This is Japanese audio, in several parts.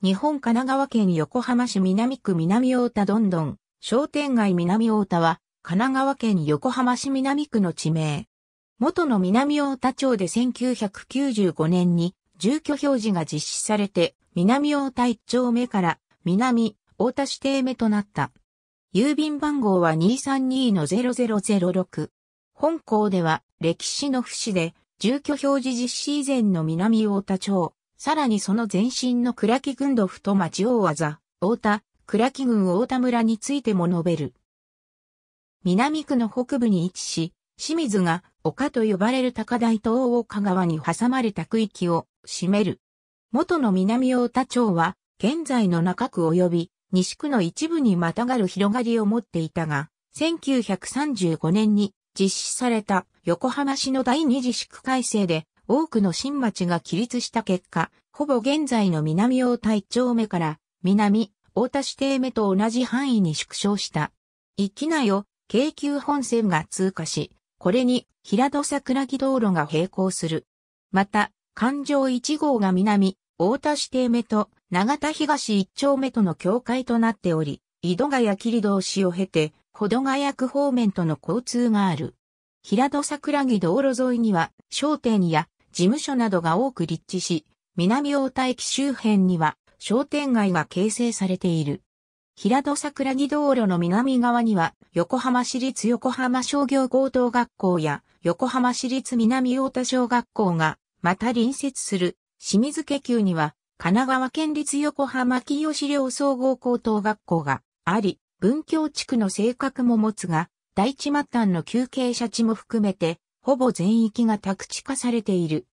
日本神奈川県横浜市南区南大田どんどん、商店街南大田は、神奈川県横浜市南区の地名。元の南大田町で1995年に住居表示が実施されて、南大田1丁目から南大田指定目となった。郵便番号は232-0006。本校では歴史の不死で住居表示実施以前の南大田町。さらにその前身の倉木郡土府と町大技、大田、倉木郡大田村についても述べる。南区の北部に位置し、清水が丘と呼ばれる高台と大岡川に挟まれた区域を占める。元の南大田町は、現在の中区及び西区の一部にまたがる広がりを持っていたが、1935年に実施された横浜市の第二次市区改正で多くの新町が起立した結果、ほぼ現在の南大田一丁目から南大田市邸目と同じ範囲に縮小した。域内を京急本線が通過し、これに平戸桜木道路が並行する。また、環状1号が南大田市邸目と長田東一丁目との境界となっており、井戸ヶ谷切通しを経て、保土ヶ谷区方面との交通がある。平戸桜木道路沿いには商店や事務所などが多く立地し、南大田駅周辺には商店街が形成されている。平戸桜木道路の南側には、横浜市立横浜商業高等学校や、横浜市立南大田小学校が、また隣接する、清水家急には、神奈川県立横浜清志良総合高等学校があり、文教地区の性格も持つが、第一末端の休憩者地も含めて、ほぼ全域が宅地化されている。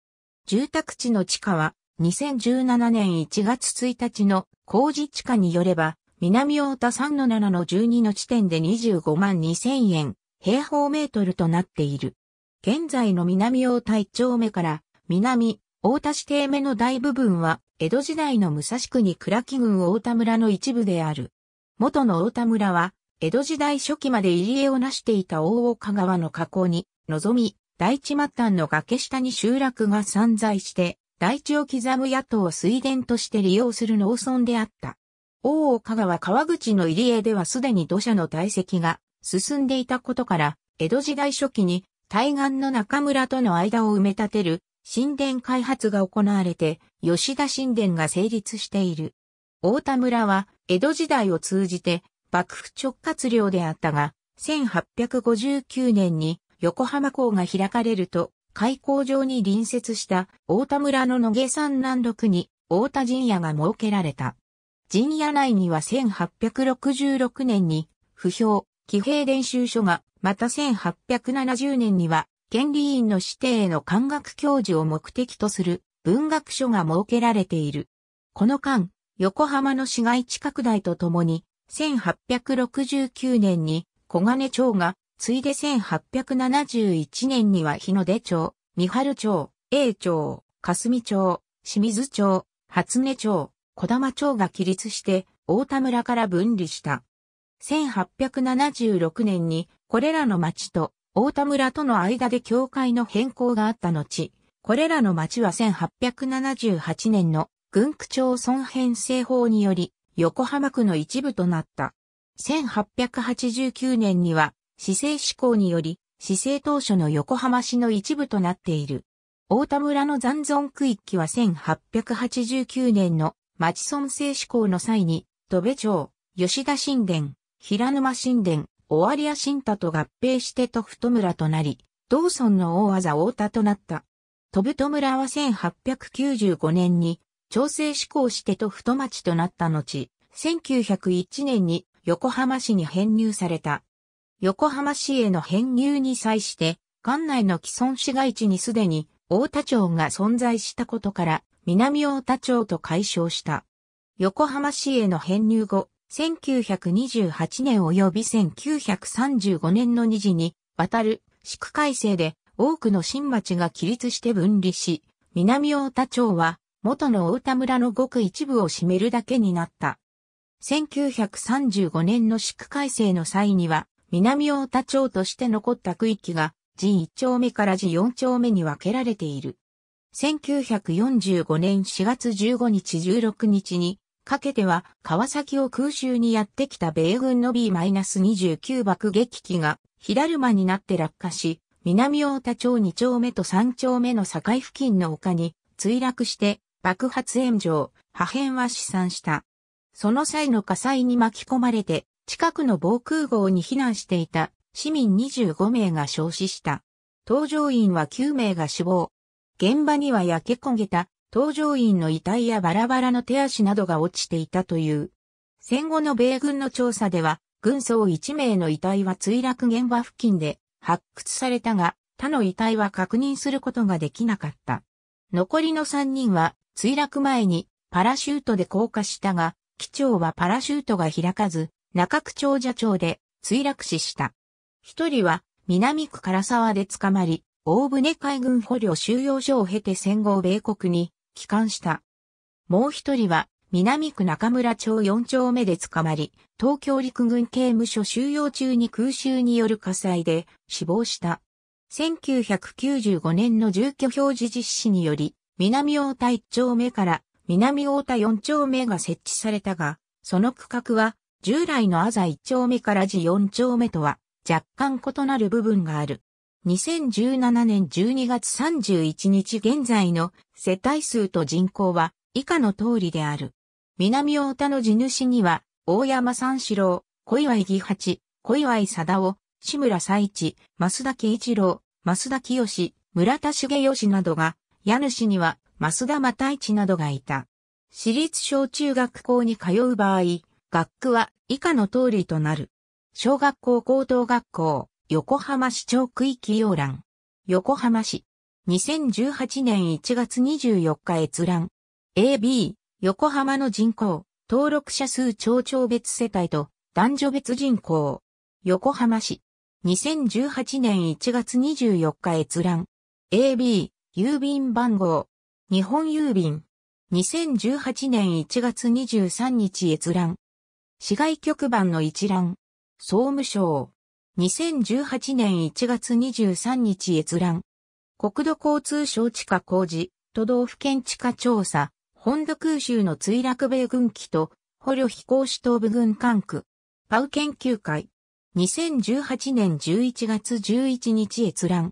住宅地の地価は、2017年1月1日の工事地価によれば、南大田3の7の12の地点で25万2000円、平方メートルとなっている。現在の南大田1丁目から、南大田市定目の大部分は、江戸時代の武蔵国倉木郡大田村の一部である。元の大田村は、江戸時代初期まで入り江を成していた大岡川の河口にのぞみ、大地末端の崖下に集落が散在して、大地を刻む野党を水田として利用する農村であった。大岡川川口の入江ではすでに土砂の堆積が進んでいたことから、江戸時代初期に対岸の中村との間を埋め立てる神殿開発が行われて、吉田神殿が成立している。大田村は江戸時代を通じて幕府直轄領であったが、1859年に横浜港が開かれると、開港場に隣接した大田村の野毛山南麓に大田陣屋が設けられた。陣屋内には1866年に不評、騎兵練習所が、また1870年には、県利員の指定への漢学教授を目的とする文学書が設けられている。この間、横浜の市街地拡大とともに、1869年に小金町がついで1871年には日の出町、三春町、永町、霞町、清水町、初音町、小玉町が起立して、大田村から分離した。1876年に、これらの町と大田村との間で境界の変更があった後、これらの町は1878年の軍区町村編成法により横浜区の一部となった。1889年には市政施行により、市政当初の横浜市の一部となっている。大田村の残存区域は1889年の町村政施行の際に、戸部町、吉田神殿、平沼神殿、尾張屋新田と合併してと太村となり、同村の大技大田となった。戸部と村は1895年に、調整施行してと太町となった後、1901年に横浜市に編入された。横浜市への編入に際して、館内の既存市街地にすでに大田町が存在したことから、南大田町と解消した。横浜市への編入後、1928年及び1935年の2時に、渡る市区改正で多くの新町が起立して分離し、南大田町は元の大田村のごく一部を占めるだけになった。1935年の市区改正の際には、南大田町として残った区域が、寺1丁目から寺4丁目に分けられている。1945年4月15日16日に、かけては川崎を空襲にやってきた米軍の B-29 爆撃機が火だるまになって落下し、南大田町2丁目と3丁目の境付近の丘に墜落して爆発炎上、破片は死産した。その際の火災に巻き込まれて近くの防空壕に避難していた市民25名が焼死した。搭乗員は9名が死亡。現場には焼け焦げた搭乗員の遺体やバラバラの手足などが落ちていたという。戦後の米軍の調査では、軍曹1名の遺体は墜落現場付近で発掘されたが、他の遺体は確認することができなかった。残りの3人は墜落前にパラシュートで降下したが、機長はパラシュートが開かず、中区長者町で墜落死した。一人は南区唐沢で捕まり、大船海軍捕虜収容所を経て戦後米国に帰還した。もう一人は南区中村町四丁目で捕まり、東京陸軍刑務所収容中に空襲による火災で死亡した。1995年の住居表示実施により、南大田一丁目から南大田四丁目が設置されたが、その区画は従来のアザ1丁目から字4丁目とは若干異なる部分がある。2017年12月31日現在の世帯数と人口は以下の通りである。南大田の地主には大山三四郎、小岩義八、小岩貞夫、志村最一、増田喜一郎、増田清、村田茂義などが、家主には増田又一などがいた。私立小中学校に通う場合、学区は以下の通りとなる。小学校高等学校、横浜市長区域要覧。横浜市。2018年1月24日閲覧。AB、横浜の人口、登録者数町長別世帯と男女別人口。横浜市。2018年1月24日閲覧。AB、郵便番号。日本郵便。2018年1月23日閲覧。市外局番の一覧、総務省、2018年1月23日閲覧、国土交通省地下工事、都道府県地下調査、本土空襲の墜落米軍機と、捕虜飛行士東部軍管区、パウ研究会、2018年11月11日閲覧、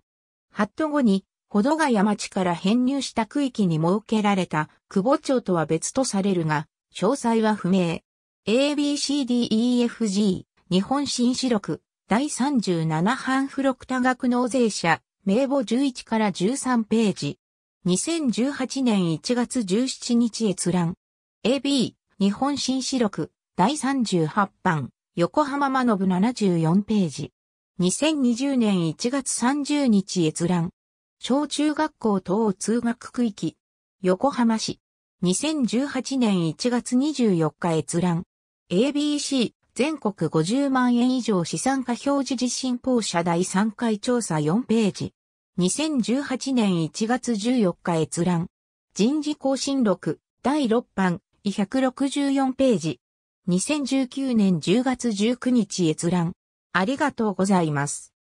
ハット後に、保土ヶ谷町から編入した区域に設けられた、久保町とは別とされるが、詳細は不明。ABCDEFG 日本新四録第37版付録多額納税者名簿11から13ページ2018年1月17日閲覧 AB 日本新四録第38版横浜間延74ページ2020年1月30日閲覧小中学校等通学区域横浜市2018年1月24日閲覧 ABC 全国50万円以上資産家表示地震報社第3回調査4ページ。2018年1月14日閲覧。人事更新録第6版164ページ。2019年10月19日閲覧。ありがとうございます。